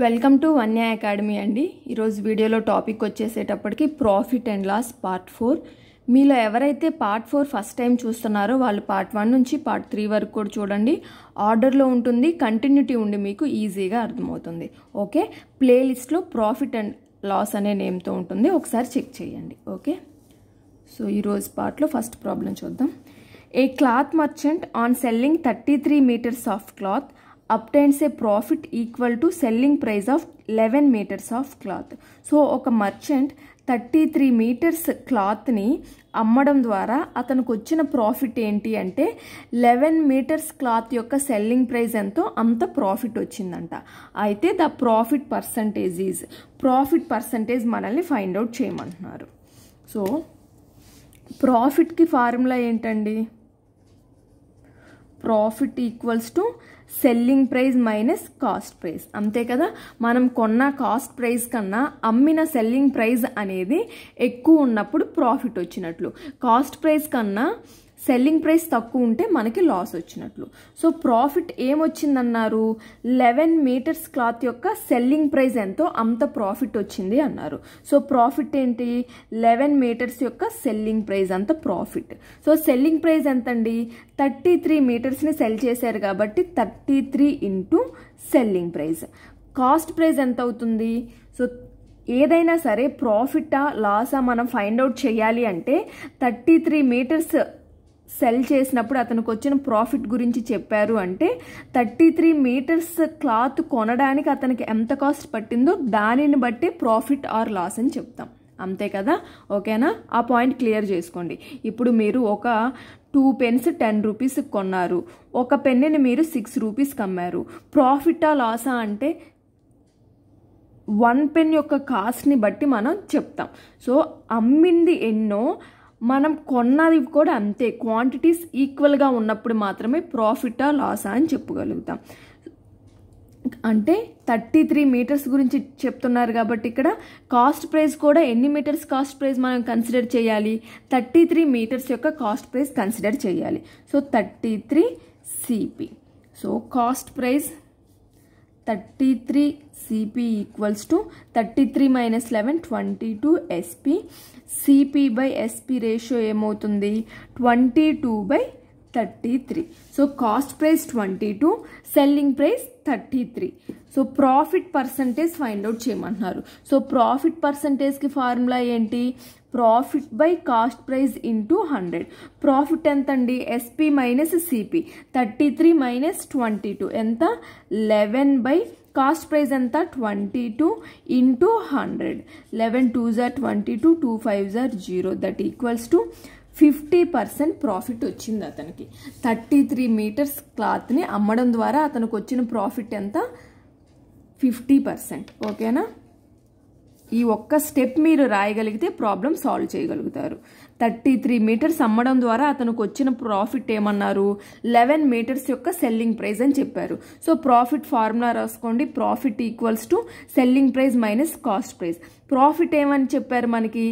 Welcome to Vanya academy అండి ఈరోజు వీడియోలో టాపిక్ వచ్చేసేటప్పటికి profit and loss part four మీలో ఎవరైతే పార్ట్ ఫోర్ ఫస్ట్ టైం చూస్తున్నారో వాళ్ళు పార్ట్ వన్ నుంచి పార్ట్ త్రీ వరకు కూడా చూడండి ఆర్డర్లో ఉంటుంది కంటిన్యూటీ ఉండి మీకు ఈజీగా అర్థమవుతుంది ఓకే ప్లేలిస్ట్లో ప్రాఫిట్ అండ్ లాస్ అనే నేమ్తో ఉంటుంది ఒకసారి చెక్ చేయండి ఓకే సో ఈరోజు పార్ట్లో ఫస్ట్ ప్రాబ్లం చూద్దాం a cloth merchant on selling thirty three metres of cloth obtains a profit equal to selling price of eleven metres of cloth so ఒక merchant thirty three metres క్లాత్ని అమ్మడం ద్వారా అతనికి వచ్చిన profit ఏంటి అంటే లెవెన్ మీటర్స్ క్లాత్ యొక్క selling price ఎంతో అంత ప్రాఫిట్ వచ్చిందంట అయితే the profit percentage is profit percentage మనల్ని ఫైండ్ అవుట్ చేయమంటున్నారు సో ప్రాఫిట్కి ఫార్ములా ఏంటండి profit equals to selling price minus cost price అంతే కదా మనం కొన్న కాస్ట్ ప్రైస్ కన్నా అమ్మిన సెల్లింగ్ ప్రైస్ అనేది ఎక్కువ ఉన్నప్పుడు ప్రాఫిట్ వచ్చినట్లు కాస్ట్ ప్రైస్ కన్నా సెల్లింగ్ ప్రైస్ తక్కువ ఉంటే మనకి లాస్ వచ్చినట్లు సో ప్రాఫిట్ ఏమొచ్చిందన్నారు లెవెన్ మీటర్స్ క్లాత్ యొక్క సెల్లింగ్ ప్రైస్ ఎంతో అంత ప్రాఫిట్ వచ్చింది అన్నారు సో ప్రాఫిట్ ఏంటి లెవెన్ మీటర్స్ యొక్క సెల్లింగ్ ప్రైస్ అంత ప్రాఫిట్ సో సెల్లింగ్ ప్రైస్ అండి థర్టీ త్రీ మీటర్స్ని సెల్ చేశారు కాబట్టి thirty three into selling price cost price ఎంత అవుతుంది సో ఏదైనా సరే ప్రాఫిటా లాసా మనం ఫైండ్ అవుట్ చేయాలి అంటే థర్టీ త్రీ మీటర్స్ సెల్ చేసినప్పుడు అతనికి వచ్చిన ప్రాఫిట్ గురించి చెప్పారు అంటే థర్టీ త్రీ మీటర్స్ క్లాత్ కొనడానికి అతనికి ఎంత కాస్ట్ పట్టిందో దానిని బట్టి ప్రాఫిట్ ఆర్ లాస్ అని చెప్తాం అంతే కదా ఓకేనా ఆ పాయింట్ క్లియర్ చేసుకోండి ఇప్పుడు మీరు ఒక టూ పెన్స్ టెన్ రూపీస్ కొన్నారు ఒక పెన్నుని మీరు సిక్స్ రూపీస్కి అమ్మారు ప్రాఫిటా లాసా అంటే వన్ పెన్ యొక్క కాస్ట్ని బట్టి మనం చెప్తాం సో అమ్మింది ఎన్నో మనం కొన్నది కూడా అంతే క్వాంటిటీస్ ఈక్వల్గా ఉన్నప్పుడు మాత్రమే ప్రాఫిటా లాసా అని చెప్పగలుగుతాం అంటే థర్టీ త్రీ మీటర్స్ గురించి చెప్తున్నారు కాబట్టి ఇక్కడ కాస్ట్ ప్రైస్ కూడా ఎన్ని మీటర్స్ కాస్ట్ ప్రైస్ మనం కన్సిడర్ చేయాలి థర్టీ త్రీ మీటర్స్ యొక్క కాస్ట్ ప్రైస్ కన్సిడర్ చేయాలి so thirty three CP so cost price thirty three CP equals to thirty three minus eleven twenty two SP CP by SP ratio ఏమవుతుంది twenty two by thirty three so cost price twenty two selling price thirty three so profit percentage find out చేయమంటున్నారు so ప్రాఫిట్ పర్సంటేజ్కి formula ఏంటి profit by cost price into hundred profit ఎంత అండి SP minus CP thirty three minus twenty two ఎంత eleven by cost price ఎంత twenty two into hundred eleven two జార్ twenty two two five జార్ zero that equals to fifty percent profit వచ్చింది అతనికి thirty three metres క్లాత్ని అమ్మడం ద్వారా అతనికి వచ్చిన ప్రాఫిట్ ఎంత ఫిఫ్టీ పర్సెంట్ ఓకేనా ఈ ఒక్క స్టెప్ మీరు రాయగలిగితే ప్రాబ్లం సాల్వ్ చేయగలుగుతారు థర్టీ త్రీ మీటర్స్ అమ్మడం ద్వారా అతనికి వచ్చిన ప్రాఫిట్ ఏమన్నారు లెవెన్ మీటర్స్ యొక్క సెల్లింగ్ ప్రైస్ అని చెప్పారు సో ప్రాఫిట్ ఫార్ములా రాసుకోండి profit equals to selling price minus cost price profit ఏమని చెప్పారు మనకి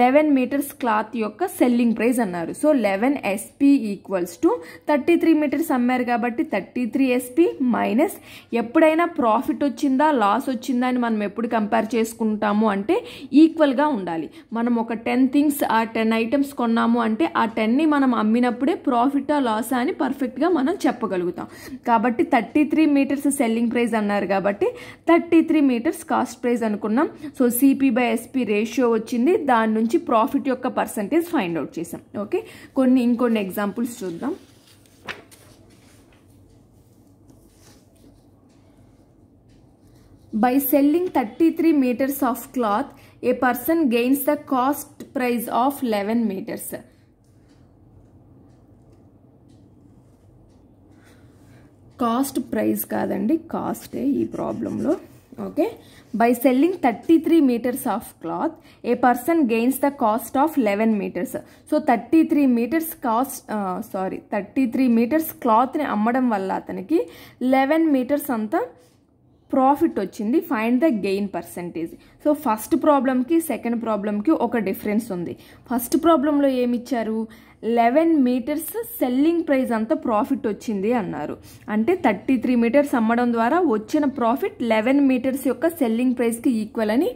లెవెన్ మీటర్స్ క్లాత్ యొక్క సెల్లింగ్ ప్రైస్ అన్నారు so eleven SP equals to thirty three metres అమ్మారు కాబట్టి థర్టీ త్రీ ఎస్పి మైనస్ ఎప్పుడైనా ప్రాఫిట్ వచ్చిందా లాస్ వచ్చిందా అని మనం ఎప్పుడు కంపేర్ చేసుకుంటాము అంటే ఈక్వల్గా ఉండాలి మనం ఒక టెన్ థింగ్స్ ఆ టెన్ ఐటమ్స్ ఐటమ్స్ కొన్నాము అంటే ఆ టెన్ని మనం అమ్మినప్పుడే ప్రాఫిటా లాసా అని పర్ఫెక్ట్గా మనం చెప్పగలుగుతాం కాబట్టి thirty three metres selling price అన్నారు కాబట్టి thirty three metres cost price అనుకున్నాం so CP by SP ratio వచ్చింది దాని నుంచి ప్రాఫిట్ యొక్క పర్సంటేజ్ ఫైండ్ అవుట్ చేసాం ఓకే కొన్ని ఇంకొన్ని ఎగ్జాంపుల్స్ చూద్దాం by selling thirty three metres of cloth a person gains the cost price of eleven metres cost price కాదండి కాస్టే ఈ ప్రాబ్లంలో okay by selling thirty three metres of cloth a person gains the cost of eleven metres so thirty three metres cost sorry thirty three metres క్లాత్ని అమ్మడం వల్ల అతనికి eleven metres అంతా profit వచ్చింది find the gain percentage so first ప్రాబ్లంకి second ప్రాబ్లంకి ఒక difference ఉంది ఫస్ట్ ప్రాబ్లంలో ఏమిచ్చారు లెవెన్ మీటర్స్ సెల్లింగ్ ప్రైస్ అంతా ప్రాఫిట్ వచ్చింది అన్నారు అంటే థర్టీ త్రీ మీటర్స్ అమ్మడం ద్వారా వచ్చిన ప్రాఫిట్ లెవెన్ మీటర్స్ యొక్క సెల్లింగ్ ప్రైస్కి ఈక్వల్ అని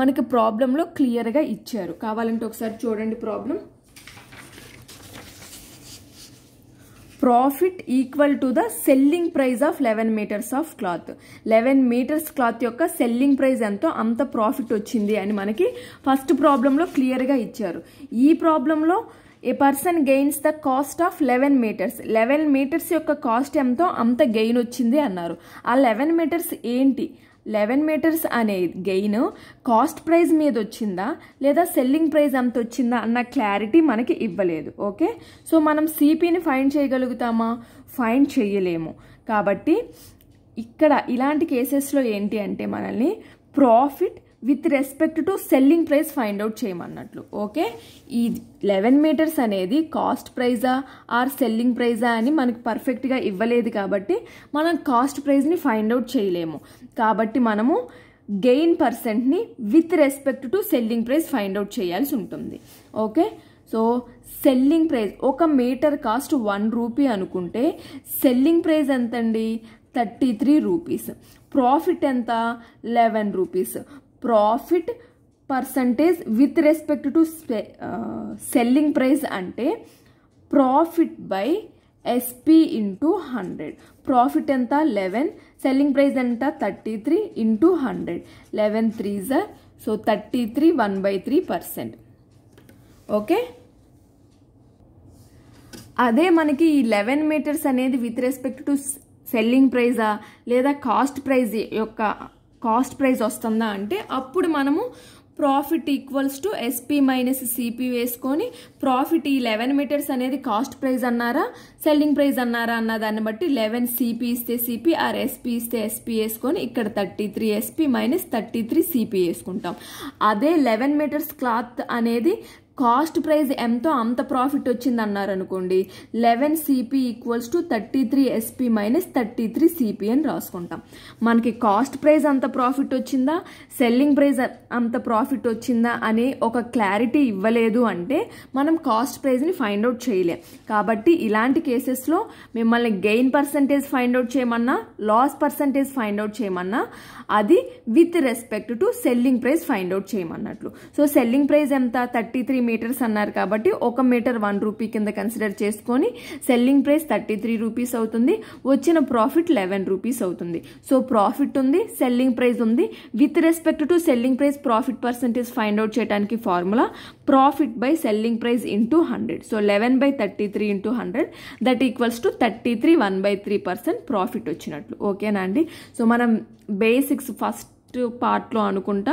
మనకి ప్రాబ్లంలో క్లియర్గా ఇచ్చారు కావాలంటే ఒకసారి చూడండి problem profit equal to the selling price of eleven metres of cloth eleven metres cloth యొక్క సెల్లింగ్ ప్రైస్ ఎంతో అంత ప్రాఫిట్ వచ్చింది అని మనకి ఫస్ట్ ప్రాబ్లంలో క్లియర్గా ఇచ్చారు ఈ ప్రాబ్లంలో a person gains the cost of eleven metres eleven metres యొక్క కాస్ట్ ఎంతో అంత గెయిన్ వచ్చింది అన్నారు ఆ లెవెన్ మీటర్స్ ఏంటి లెవెన్ మీటర్స్ అనే గెయిన్ కాస్ట్ ప్రైస్ మీద వచ్చిందా లేదా సెల్లింగ్ ప్రైస్ అంత వచ్చిందా అన్న క్లారిటీ మనకి ఇవ్వలేదు ఓకే సో మనం సిపిని ఫైండ్ చేయగలుగుతామా ఫైండ్ చేయలేము కాబట్టి ఇక్కడ ఇలాంటి కేసెస్లో ఏంటి అంటే మనల్ని profit with respect to selling price find out చేయమన్నట్లు ఓకే ఈ లెవెన్ మీటర్స్ అనేది కాస్ట్ ప్రైజా ఆర్ సెల్లింగ్ ప్రైజా అని మనకు పర్ఫెక్ట్గా ఇవ్వలేదు కాబట్టి మనం కాస్ట్ ప్రైజ్ని ఫైండ్ అవుట్ చేయలేము కాబట్టి మనము గెయిన్ పర్సెంట్ని with respect to selling price find out చేయాల్సి ఉంటుంది ఓకే సో సెల్లింగ్ ప్రైస్ ఒక మీటర్ కాస్ట్ వన్ రూపీ అనుకుంటే సెల్లింగ్ ప్రైస్ ఎంతండి థర్టీ త్రీ రూపీస్ ప్రాఫిట్ ఎంత eleven rupees profit percentage with respect to selling price అంటే profit by SP into hundred profit ఎంత eleven selling price ఎంత thirty three into hundred eleven three are so thirty three one by three percent okay అదే మనకి ఈ eleven metres అనేది with respect to selling ప్రైజా లేదా cost price యొక్క cost price వస్తుందా అంటే అప్పుడు మనము profit equals to SP minus CP వేసుకొని ప్రాఫిట్ ఈ లెవెన్ మీటర్స్ అనేది కాస్ట్ ప్రైస్ అన్నారా సెల్లింగ్ ప్రైస్ అన్నారా అన్న దాన్ని బట్టి లెవెన్ సిపి ఇస్తే సిపి ఆర్ ఎస్పి ఇస్తే ఎస్పి వేసుకొని ఇక్కడ thirty three SP minus thirty three CP వేసుకుంటాం అదే లెవెన్ మీటర్స్ క్లాత్ అనేది కాస్ట్ ప్రైస్ ఎంతో అంత ప్రాఫిట్ వచ్చింది అన్నారు అనుకోండి eleven CP equals to thirty three SP minus thirty three CP అని రాసుకుంటాం మనకి కాస్ట్ ప్రైస్ అంత ప్రాఫిట్ వచ్చిందా సెల్లింగ్ ప్రైస్ అంత ప్రాఫిట్ వచ్చిందా అనే ఒక క్లారిటీ ఇవ్వలేదు అంటే మనం కాస్ట్ ప్రైస్ని ఫైండ్ అవుట్ చేయలేం కాబట్టి ఇలాంటి కేసెస్లో మిమ్మల్ని గెయిన్ పర్సంటేజ్ ఫైండ్ అవుట్ చేయమన్నా లాస్ పర్సంటేజ్ ఫైండ్ అవుట్ చేయమన్నా అది with respect to selling price find out చేయమన్నట్లు సో సెల్లింగ్ ప్రైస్ ఎంత థర్టీ త్రీ మీటర్స్ అన్నారు కాబట్టి ఒక మీటర్ వన్ రూపీ కింద కన్సిడర్ చేసుకొని selling price thirty three rupees అవుతుంది వచ్చిన ప్రాఫిట్ లెవెన్ రూపీస్ అవుతుంది సో ప్రాఫిట్ ఉంది సెల్లింగ్ ప్రైస్ ఉంది with respect to selling price profit percentage find out చేయడానికి formula profit by selling price into hundred so eleven by thirty three into hundred that equals to thirty three one by three percent profit వచ్చినట్లు ఓకేనా అండి so మనం basics first పార్ట్లో అనుకుంటా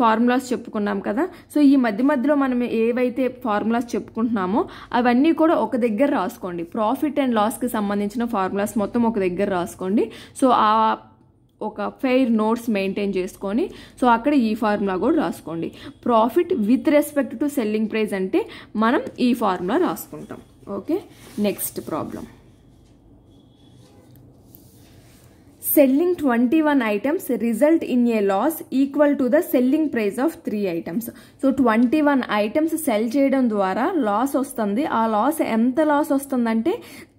formulas చెప్పుకున్నాం కదా so ఈ మధ్య మధ్యలో మనం ఏవైతే ఫార్ములాస్ చెప్పుకుంటున్నామో అవన్నీ కూడా ఒక దగ్గర రాసుకోండి ప్రాఫిట్ అండ్ లాస్కి సంబంధించిన ఫార్ములాస్ మొత్తం ఒక దగ్గర రాసుకోండి సో ఆ ఒక ఫెయిర్ నోట్స్ మెయింటైన్ చేసుకొని సో అక్కడ ఈ ఫార్ములా కూడా రాసుకోండి profit with respect to selling price అంటే మనం ఈ ఫార్ములా రాసుకుంటాం okay next problem selling twenty one items result in a loss equal to the selling price of three items so twenty one items sell చేయడం ద్వారా loss వస్తుంది ఆ loss ఎంత loss వస్తుందంటే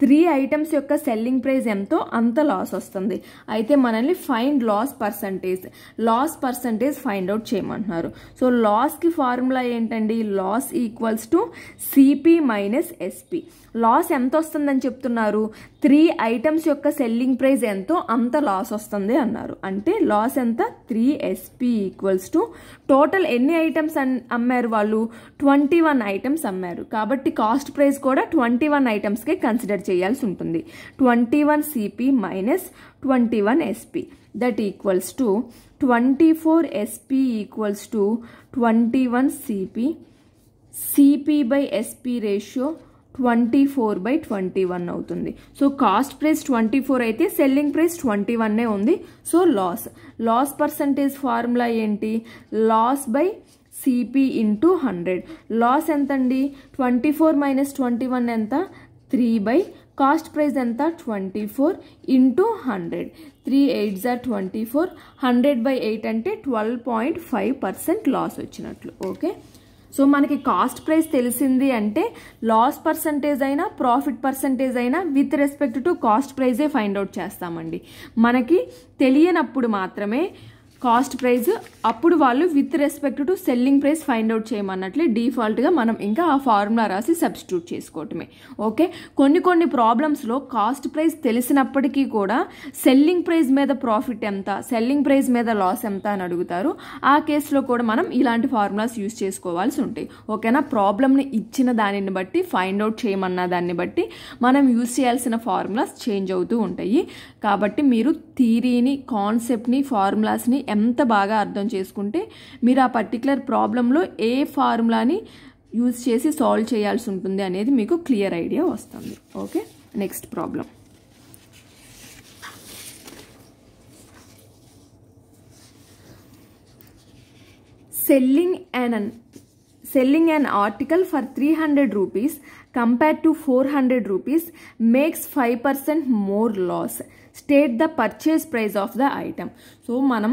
త్రీ ఐటమ్స్ యొక్క సెల్లింగ్ ప్రైస్ ఎంతో అంత loss వస్తుంది అయితే మనల్ని find loss percentage loss percentage find out చేయమంటున్నారు సో లాస్కి ఫార్ములా ఏంటండి loss equals to CP minus SP loss ఎంత వస్తుందని చెప్తున్నారు త్రీ ఐటమ్స్ యొక్క సెల్లింగ్ ప్రైస్ ఎంతో అంత లాస్ వస్తుంది అన్నారు అంటే లాస్ ఎంత three SP equals to total ఎన్ని ఐటమ్స్ అమ్మారు వాళ్ళు ట్వంటీ వన్ ఐటమ్స్ అమ్మారు కాబట్టి కాస్ట్ ప్రైస్ కూడా ట్వంటీ వన్ ఐటమ్స్కే కన్సిడర్ చేయాల్సి ఉంటుంది twenty one CP minus twenty one SP that equals to twenty four SP equals to twenty one CP CP by SP ratio twenty four by twenty one అవుతుంది so cost price twenty four అయితే selling price twenty వన్నే ఉంది so loss loss percentage formula ఏంటి loss by CP into hundred loss ఎంత అండి twenty four minus twenty one ఎంత three by cost price ఎంత twenty four into hundred three eight are twenty four hundred by eight అంటే twelve point five percent loss వచ్చినట్లు okay so మనకి cost price తెలిసింది అంటే loss percentage అయినా profit percentage అయినా with respect to cost ప్రైజే find out చేస్తామండి మనకి తెలియనప్పుడు మాత్రమే కాస్ట్ ప్రైస్ అప్పుడు వాళ్ళు with respect to selling price find out చేయమన్నట్లే డిఫాల్ట్గా మనం ఇంకా ఆ ఫార్ములా రాసి సబ్స్టిట్యూట్ చేసుకోవటమే ఓకే కొన్ని కొన్ని ప్రాబ్లమ్స్లో కాస్ట్ ప్రైస్ తెలిసినప్పటికీ కూడా సెల్లింగ్ ప్రైస్ మీద ప్రాఫిట్ ఎంత సెల్లింగ్ ప్రైస్ మీద లాస్ ఎంత అని అడుగుతారు ఆ కేసులో కూడా మనం ఇలాంటి ఫార్ములాస్ యూస్ చేసుకోవాల్సి ఉంటాయి ఓకేనా ప్రాబ్లమ్ని ఇచ్చిన దానిని బట్టి ఫైండ్ అవుట్ చేయమన్న దాన్ని బట్టి మనం యూస్ చేయాల్సిన ఫార్ములాస్ చేంజ్ అవుతూ ఉంటాయి కాబట్టి మీరు థీరీని కాన్సెప్ట్ని ఫార్ములాస్ని ఎంత బాగా అర్థం చేసుకుంటే మీరు ఆ పర్టికులర్ ప్రాబ్లంలో ఏ ఫార్ములాని యూజ్ చేసి సాల్వ్ చేయాల్సి ఉంటుంది అనేది మీకు క్లియర్ ఐడియా వస్తుంది okay next problem selling and selling an article for 300 rupees compared to 400 rupees makes 5% more loss. State the purchase price of the item. So, మనం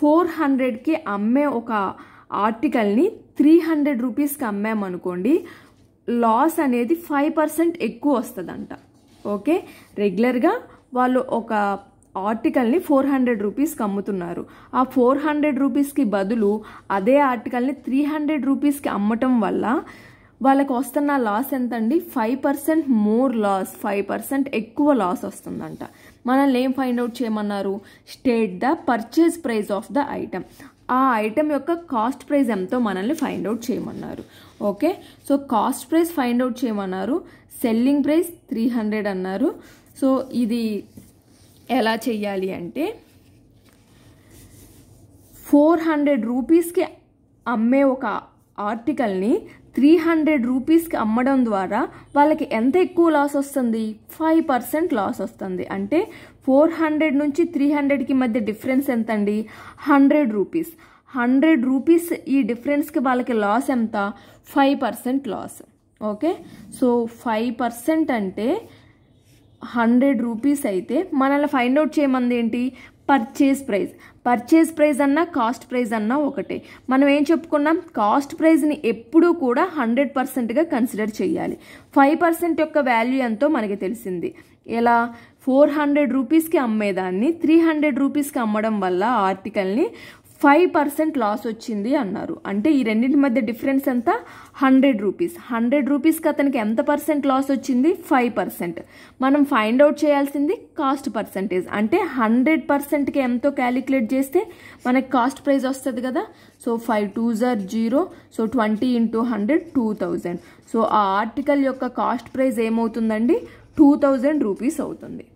400కి అమ్మే ఒక ఆర్టికల్ని త్రీ హండ్రెడ్ రూపీస్కి అమ్మామనుకోండి లాస్ అనేది ఫైవ్ పర్సెంట్ ఎక్కువ వస్తుందంట okay రెగ్యులర్గా వాళ్ళు ఒక ఆర్టికల్ని ఫోర్ హండ్రెడ్ రూపీస్కి అమ్ముతున్నారు ఆ ఫోర్ హండ్రెడ్ రూపీస్కి బదులు అదే ఆర్టికల్ని త్రీ హండ్రెడ్ రూపీస్కి అమ్మటం వల్ల వాళ్ళకు వస్తున్న లాస్ ఎంతండి five percent more loss five percent ఎక్కువ లాస్ వస్తుందంట మనల్ని ఏం ఫైండ్ అవుట్ చేయమన్నారు state the purchase price of the item ఆ ఐటమ్ యొక్క కాస్ట్ ప్రైస్ ఎంతో మనల్ని ఫైండ్ అవుట్ చేయమన్నారు okay so cost price find out చేయమన్నారు సెల్లింగ్ ప్రైస్ త్రీ హండ్రెడ్ అన్నారు సో ఇది ఎలా చెయ్యాలి అంటే ఫోర్ హండ్రెడ్ రూపీస్కి అమ్మే ఒక ఆర్టికల్ని త్రీ హండ్రెడ్ రూపీస్కి అమ్మడం ద్వారా వాళ్ళకి ఎంత ఎక్కువ లాస్ వస్తుంది ఫైవ్ పర్సెంట్ లాస్ వస్తుంది అంటే ఫోర్ హండ్రెడ్ నుంచి త్రీ హండ్రెడ్కి మధ్య డిఫరెన్స్ ఎంత అండి హండ్రెడ్ రూపీస్ హండ్రెడ్ రూపీస్ ఈ డిఫరెన్స్కి వాళ్ళకి లాస్ ఎంత five percent loss okay so five percent అంటే హండ్రెడ్ రూపీస్ అయితే మనల్ని ఫైండ్ అవుట్ చేయమంది ఏంటి పర్చేస్ ప్రైస్ పర్చేస్ ప్రైస్ అన్నా కాస్ట్ ప్రైస్ అన్నా ఒకటే మనం ఏం చెప్పుకున్నాం కాస్ట్ ప్రైస్ని ఎప్పుడూ కూడా హండ్రెడ్ పర్సెంట్గా కన్సిడర్ చేయాలి ఫైవ్ పర్సెంట్ యొక్క వాల్యూ ఎంతో మనకి తెలిసింది ఎలా ఫోర్ హండ్రెడ్ రూపీస్కి అమ్మేదాన్ని త్రీ హండ్రెడ్ రూపీస్కి అమ్మడం వల్ల ఆర్టికల్ని ఫైవ్ పర్సెంట్ లాస్ వచ్చింది అన్నారు అంటే ఈ రెండింటి మధ్య డిఫరెన్స్ ఎంత హండ్రెడ్ రూపీస్ హండ్రెడ్ రూపీస్కి అతనికి ఎంత పర్సెంట్ లాస్ వచ్చింది ఫైవ్ పర్సెంట్ మనం ఫైండ్ అవుట్ చేయాల్సింది కాస్ట్ పర్సంటేజ్ అంటే హండ్రెడ్ పర్సెంట్కి ఎంతో క్యాలిక్యులేట్ చేస్తే మనకి కాస్ట్ ప్రైజ్ వస్తుంది కదా so five two are zero so twenty into hundred two thousand so ఆ ఆర్టికల్ యొక్క కాస్ట్ ప్రైజ్ ఏమవుతుందండి టూ థౌజండ్ రూపీస్ అవుతుంది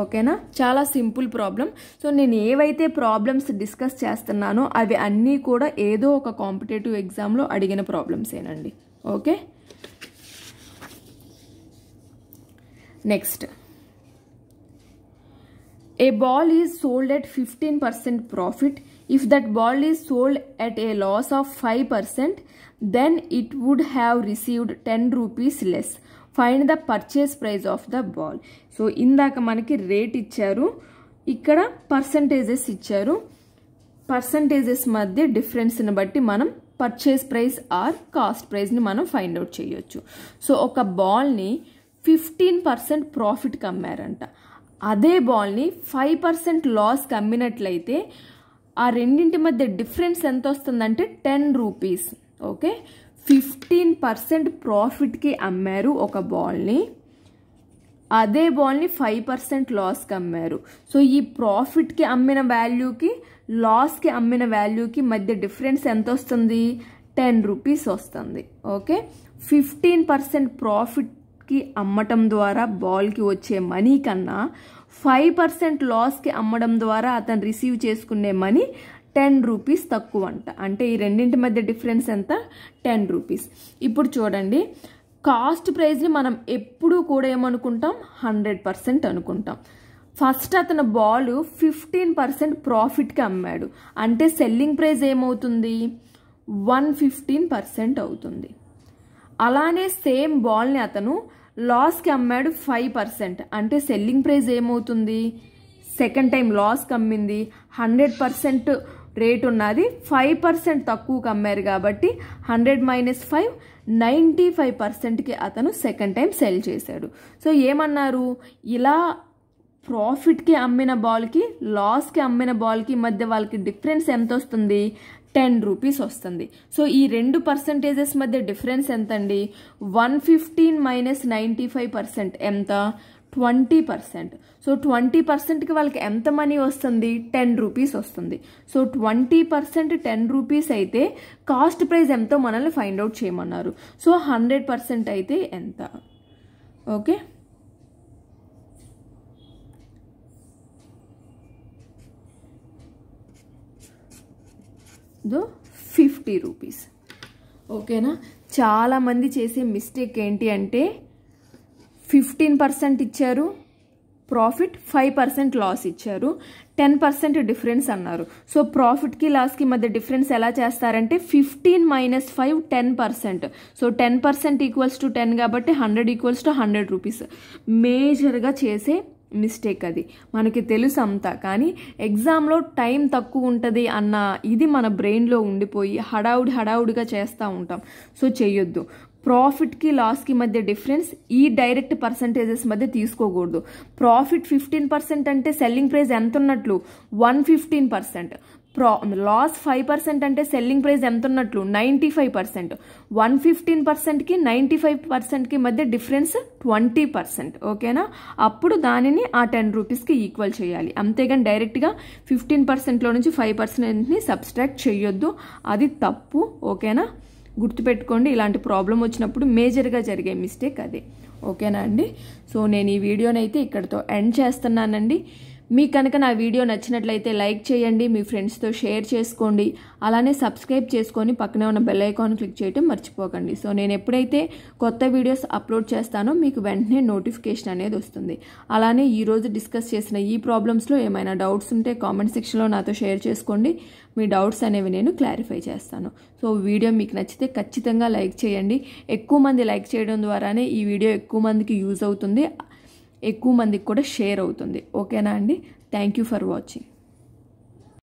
ఓకేనా చాలా సింపుల్ ప్రాబ్లం సో నేను ఏవైతే ప్రాబ్లమ్స్ డిస్కస్ చేస్తున్నానో అవి అన్నీ కూడా ఏదో ఒక కాంపిటేటివ్ ఎగ్జామ్లో అడిగిన ప్రాబ్లమ్సేనండి okay next a ball is sold at fifteen percent profit if that ball is sold at a loss of five percent then it would have received ten rupees less find the purchase price of the ball so ఇందాక మనకి rate ఇచ్చారు ఇక్కడ percentages ఇచ్చారు percentages మధ్య డిఫరెన్స్ని బట్టి మనం purchase price or cost ప్రైస్ని మనం ఫైండ్ అవుట్ చేయొచ్చు సో ఒక బాల్ని ఫిఫ్టీన్ పర్సెంట్ ప్రాఫిట్కి అమ్మారంట అదే బాల్ని ఫైవ్ పర్సెంట్ లాస్కి అమ్మినట్లయితే ఆ రెండింటి మధ్య డిఫరెన్స్ ఎంత వస్తుందంటే ten rupees okay fifteen percent ప్రాఫిట్కి అమ్మారు ఒక బాల్ని అదే బాల్ని ఫైవ్ పర్సెంట్ లాస్కి అమ్మారు సో ఈ ప్రాఫిట్కి అమ్మిన వాల్యూకి లాస్కి అమ్మిన వాల్యూకి మధ్య డిఫరెన్స్ ఎంత వస్తుంది టెన్ రూపీస్ వస్తుంది ఓకే ఫిఫ్టీన్ పర్సెంట్ ప్రాఫిట్కి అమ్మటం ద్వారా బాల్కి వచ్చే మనీ కన్నా ఫైవ్ పర్సెంట్ లాస్కి అమ్మడం ద్వారా అతను రిసీవ్ చేసుకునే మనీ టెన్ రూపీస్ తక్కువ అంట అంటే ఈ రెండింటి మధ్య డిఫరెన్స్ ఎంత టెన్ రూపీస్ ఇప్పుడు చూడండి కాస్ట్ ప్రైజ్ని మనం ఎప్పుడూ కూడా ఏమనుకుంటాం హండ్రెడ్ పర్సెంట్ అనుకుంటాం ఫస్ట్ అతను బాల్ ఫిఫ్టీన్ పర్సెంట్ ప్రాఫిట్కి అమ్మాడు అంటే సెల్లింగ్ ప్రైస్ ఏమవుతుంది వన్ ఫిఫ్టీన్ పర్సెంట్ అవుతుంది అలానే సేమ్ బాల్ని అతను లాస్కి అమ్మాడు ఫైవ్ పర్సెంట్ అంటే సెల్లింగ్ ప్రైజ్ ఏమవుతుంది సెకండ్ టైం లాస్కి అమ్మింది హండ్రెడ్ పర్సెంట్ రేట్ ఉన్నది ఫైవ్ పర్సెంట్ తక్కువకు అమ్మారు కాబట్టి hundred minus five ninety five పర్సెంట్కి అతను సెకండ్ టైం సెల్ చేశాడు సో ఏమన్నారు ఇలా ప్రాఫిట్కి అమ్మిన బాల్కి లాస్కి అమ్మిన బాల్కి మధ్య వాళ్ళకి డిఫరెన్స్ ఎంత వస్తుంది టెన్ రూపీస్ వస్తుంది సో ఈ రెండు పర్సంటేజెస్ మధ్య డిఫరెన్స్ ఎంత అండి one fifteen minus ninety five percent ఎంత ట్వంటీ పర్సెంట్ సో ట్వంటీ పర్సెంట్కి వాళ్ళకి ఎంత మనీ వస్తుంది టెన్ రూపీస్ వస్తుంది so twenty percent ten rupees అయితే కాస్ట్ ప్రైస్ ఎంతో మనల్ని ఫైండ్ అవుట్ చేయమన్నారు సో హండ్రెడ్ పర్సెంట్ అయితే ఎంత ఓకే దో ఫిఫ్టీ రూపీస్ ఓకేనా చాలామంది చేసే మిస్టేక్ ఏంటి అంటే ఫిఫ్టీన్ పర్సెంట్ ఇచ్చారు ప్రాఫిట్ ఫైవ్ పర్సెంట్ లాస్ ఇచ్చారు టెన్ పర్సెంట్ డిఫరెన్స్ అన్నారు సో ప్రాఫిట్కి లాస్కి మధ్య డిఫరెన్స్ ఎలా చేస్తారంటే fifteen minus five ten percent so ten percent equals to ten కాబట్టి hundred equals to hundred rupees మేజర్గా చేసే మిస్టేక్ అది మనకి తెలుసు అంతా కానీ ఎగ్జామ్లో టైం తక్కువ ఉంటుంది అన్న ఇది మన బ్రెయిన్లో ఉండిపోయి హడావుడి హడావుడిగా చేస్తూ ఉంటాం సో చేయొద్దు ప్రాఫిట్కి లాస్కి మధ్య డిఫరెన్స్ ఈ డైరెక్ట్ పర్సంటేజెస్ మధ్య తీసుకోకూడదు ప్రాఫిట్ ఫిఫ్టీన్ పర్సెంట్ అంటే సెల్లింగ్ ప్రైస్ ఎంత ఉన్నట్లు వన్ ఫిఫ్టీన్ పర్సెంట్ ప్రా లాస్ ఫైవ్ పర్సెంట్ అంటే సెల్లింగ్ ప్రైస్ ఎంత ఉన్నట్లు ninety five percent one fifteen పర్సెంట్కి నైంటీ ఫైవ్ పర్సెంట్కి మధ్య డిఫరెన్స్ ట్వంటీ పర్సెంట్ ఓకేనా అప్పుడు దానిని ఆ టెన్ రూపీస్కి ఈక్వల్ చేయాలి అంతేగాని డైరెక్ట్గా ఫిఫ్టీన్ పర్సెంట్లో నుంచి ఫైవ్ పర్సెంట్ని సబ్స్ట్రాక్ట్ చేయొద్దు అది తప్పు ఓకేనా గుర్తుపెట్టుకోండి ఇలాంటి ప్రాబ్లం వచ్చినప్పుడు మేజర్గా జరిగే మిస్టేక్ అదే ఓకేనా అండి సో నేను ఈ వీడియోనైతే ఇక్కడితో ఎండ్ చేస్తున్నానండి మీకు కనుక నా వీడియో నచ్చినట్లయితే లైక్ చేయండి మీ ఫ్రెండ్స్తో షేర్ చేసుకోండి అలానే సబ్స్క్రైబ్ చేసుకొని పక్కనే ఉన్న బెల్ ఐకాన్ క్లిక్ చేయటం మర్చిపోకండి సో నేను ఎప్పుడైతే కొత్త వీడియోస్ అప్లోడ్ చేస్తానో మీకు వెంటనే నోటిఫికేషన్ అనేది వస్తుంది అలానే ఈరోజు డిస్కస్ చేసిన ఈ ప్రాబ్లమ్స్లో ఏమైనా డౌట్స్ ఉంటే కామెంట్ సెక్షన్లో నాతో షేర్ చేసుకోండి మీ డౌట్స్ అనేవి నేను క్లారిఫై చేస్తాను సో వీడియో మీకు నచ్చితే ఖచ్చితంగా లైక్ చేయండి ఎక్కువ మంది లైక్ చేయడం ద్వారానే ఈ వీడియో ఎక్కువ మందికి యూజ్ అవుతుంది ఎక్కువ మందికి కూడా షేర్ అవుతుంది ఓకేనా అండి థ్యాంక్ యూ ఫర్ వాచింగ్